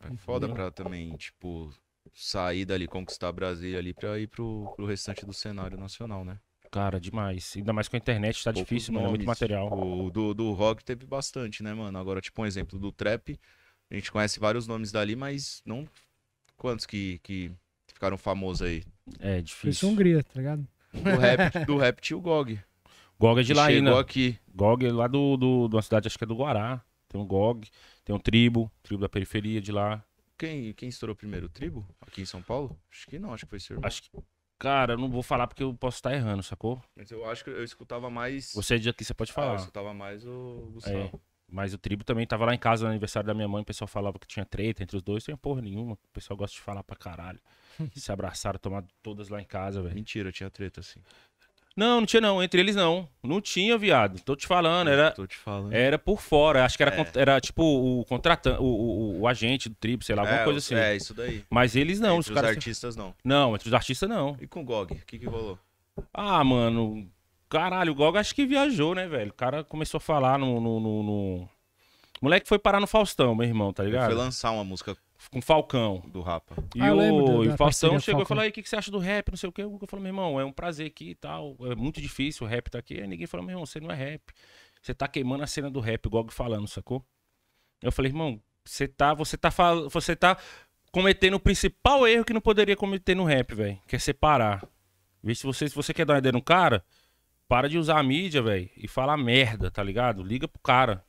É foda pra também, tipo, sair dali, conquistar Brasília ali pra ir pro, pro restante do cenário nacional, né? Cara, demais. Ainda mais com a internet, tá Poucos difícil, mano. É muito material. O tipo, do, do rock teve bastante, né, mano? Agora, tipo, um exemplo do trap. A gente conhece vários nomes dali, mas não. Quantos que, que ficaram famosos aí? É, difícil. Isso é Hungria, tá ligado? Do rap, do rap tinha o Gog. Gog é de lá, Chegou aqui. Gog é lá do, do, de uma cidade, acho que é do Guará. Tem um GOG, tem um Tribo, Tribo da periferia de lá. Quem, quem estourou primeiro? O Tribo? Aqui em São Paulo? Acho que não, acho que foi seu irmão. Acho que... Cara, eu não vou falar porque eu posso estar errando, sacou? Mas eu acho que eu escutava mais. Você é de aqui, você pode é, falar. Ah, eu escutava mais o Gustavo. É, mas o tribo também tava lá em casa no aniversário da minha mãe, o pessoal falava que tinha treta entre os dois, tem porra nenhuma. O pessoal gosta de falar pra caralho. se abraçaram, tomaram todas lá em casa, velho. Mentira, tinha treta, assim. Não, não tinha não. Entre eles não. Não tinha, viado. Tô te falando, era. Tô te falando. Era por fora. Acho que era, é. cont... era tipo o contratante, o, o, o, agente do tribo, sei lá, alguma é, coisa assim. É, isso daí. Mas eles não. Entre os, os caras... artistas não. Não, entre os artistas não. E com o Gog? O que que rolou? Ah, mano. Caralho, o Gog acho que viajou, né, velho? O cara começou a falar no... no, no, no... O moleque foi parar no Faustão, meu irmão, tá ligado? Ele foi lançar uma música com Falcão. Do Rapa. E, ah, o, e o Faustão chegou Falcão. e falou: aí, o que, que você acha do rap? Não sei o quê. O Guga falou: meu irmão, é um prazer aqui e tal. É muito difícil o rap tá aqui. Aí ninguém falou: meu irmão, você não é rap. Você tá queimando a cena do rap, igual falando, sacou? Eu falei, irmão, você tá, você tá, você tá cometendo o principal erro que não poderia cometer no rap, velho. Que é separar. Vê se você, se você quer dar uma ideia no cara, para de usar a mídia, velho, e falar merda, tá ligado? Liga pro cara.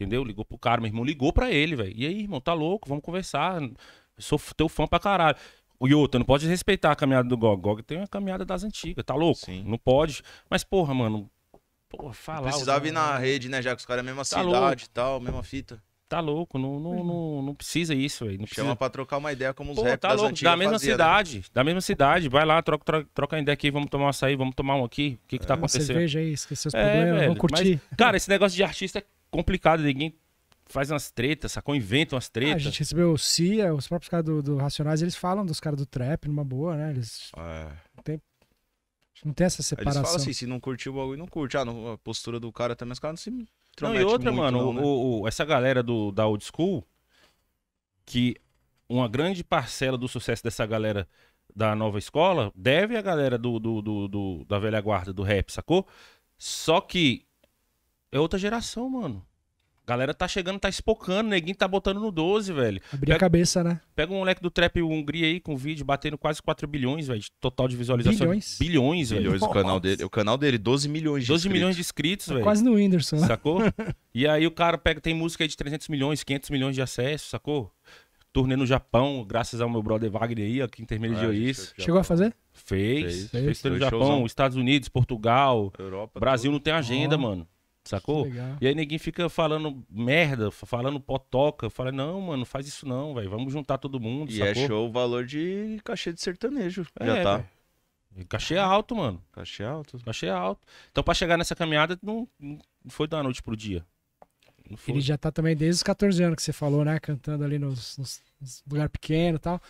Entendeu? Ligou pro cara, meu irmão ligou pra ele, velho. E aí, irmão, tá louco? Vamos conversar. Eu sou teu fã pra caralho. o outra, não pode respeitar a caminhada do Gog. Gog tem uma caminhada das antigas, tá louco? Sim. Não pode. Mas, porra, mano. Porra, falar. Precisava ir na rede, né? Já que os caras é a mesma tá cidade e tal, mesma fita. Tá louco, não, não, não, não precisa isso, velho. Precisa... Chama pra trocar uma ideia como os Pô, rap tá das louco, da mesma fazia, né? cidade, né? da mesma cidade. Vai lá, troca, troca, troca ideia aqui, vamos tomar um açaí, vamos tomar um aqui. O que que tá é, acontecendo? Cerveja aí, esqueceu os é, problemas, vamos curtir. Mas, cara, esse negócio de artista é complicado, ninguém faz umas tretas, sacou? Inventa umas tretas. Ah, a gente recebeu o Cia, os próprios caras do, do Racionais, eles falam dos caras do trap numa boa, né? Eles. É. Tem... Não tem essa separação. Eles falam assim, se não curtiu o bagulho, não curte. Ah, a postura do cara também, os caras não se não, e outra, muito, mano, não, né? o, o, essa galera do, da old school, que uma grande parcela do sucesso dessa galera da nova escola deve a galera do, do, do, do da velha guarda do rap, sacou? Só que é outra geração, mano. Galera tá chegando, tá espocando, neguinho tá botando no 12, velho. Abrir a cabeça, né? Pega um moleque do Trap Hungria aí com vídeo batendo quase 4 bilhões, velho, de total de visualização. Bilhões? Bilhões, velho. Bilhões, o canal dele, o canal dele 12 milhões de 12 inscritos. milhões de inscritos, tá velho. Quase no Whindersson. Né? Sacou? e aí o cara pega, tem música aí de 300 milhões, 500 milhões de acesso, sacou? Turnê no Japão, graças ao meu brother Wagner aí, que intermediou é, isso. Chegou a fazer? Fez. Fez, fez, fez no Japão, Estados Unidos, Portugal. Europa, Brasil não tem agenda, oh. mano. Sacou? E aí ninguém fica falando merda, falando potoca, fala, não, mano, faz isso não, velho. Vamos juntar todo mundo. E é sacou? achou o valor de cachê de sertanejo. É, já tá. Véio. Cachê é alto, mano. Cachê é alto. Cachê alto. Então, pra chegar nessa caminhada, não, não foi da noite pro dia. Ele já tá também desde os 14 anos que você falou, né? Cantando ali nos, nos, pequeno e tal.